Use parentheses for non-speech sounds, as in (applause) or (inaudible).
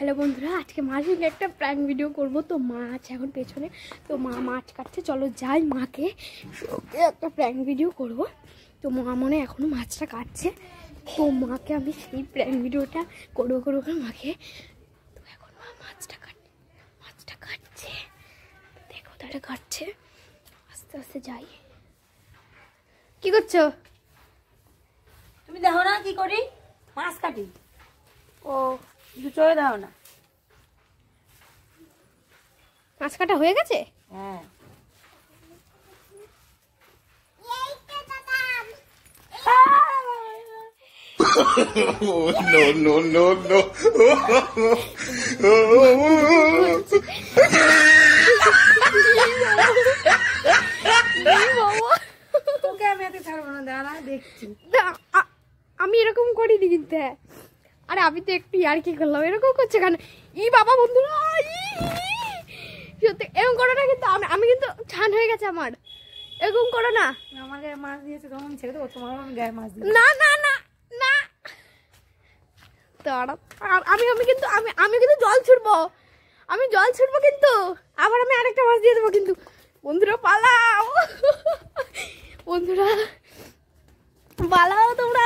Hello বন্ধুরা আজকে মাছের একটা প্র্যাঙ্ক ভিডিও করব তো মাছ এখন পেছনে তো মা মাছ কাটছে চলো যাই মাকে একটা প্র্যাঙ্ক ভিডিও করব তো মা মনে এখনও মাছটা কাটছে তো মাকে আমি সেই প্র্যাঙ্ক ভিডিওটা করবো করবো করে মাকে তো এখন মা মাছটা কাট মাছটা কাটছে দেখো তারা কাটছে আস্তে আস্তে যাই কি করছো তুমি দেখো না কি করি মাছ কাটি ও কিছু দাও না মাছ কাটা হয়ে গেছে হ্যাঁ। (laughs) (laughs) তোকে আমি দাঁড়া দেখছি আমি এরকম করিনি কিন্তু হ্যাঁ আরে আমি তো একটু ইয়ার কি করলাম এরকম করছে কেন ই বাবা বন্ধুরা সত্যি এরকম করো না কিন্তু আমি কিন্তু ছান হয়ে গেছে আমার এরকম করো না আমার না না না না আমি আমি কিন্তু আমি আমি কিন্তু জল আমি জল কিন্তু আবার আমি আরেকটা মাছ দিয়ে দেবো কিন্তু বন্ধুরা বন্ধুরা